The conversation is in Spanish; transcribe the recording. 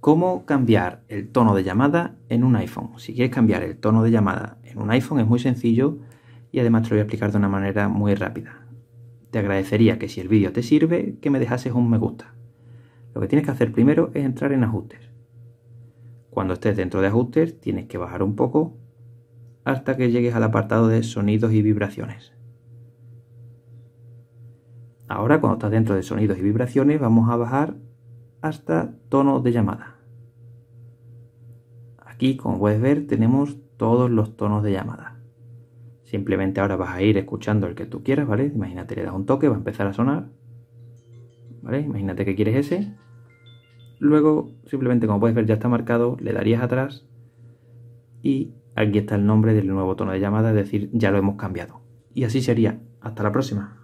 cómo cambiar el tono de llamada en un iPhone. Si quieres cambiar el tono de llamada en un iPhone es muy sencillo y además te lo voy a explicar de una manera muy rápida. Te agradecería que si el vídeo te sirve, que me dejases un me gusta. Lo que tienes que hacer primero es entrar en ajustes. Cuando estés dentro de ajustes tienes que bajar un poco hasta que llegues al apartado de sonidos y vibraciones. Ahora cuando estás dentro de sonidos y vibraciones vamos a bajar hasta tono de llamada. Aquí, como puedes ver, tenemos todos los tonos de llamada. Simplemente ahora vas a ir escuchando el que tú quieras, ¿vale? Imagínate, le das un toque, va a empezar a sonar. ¿Vale? Imagínate que quieres ese. Luego, simplemente como puedes ver, ya está marcado, le darías atrás y aquí está el nombre del nuevo tono de llamada, es decir, ya lo hemos cambiado. Y así sería. Hasta la próxima.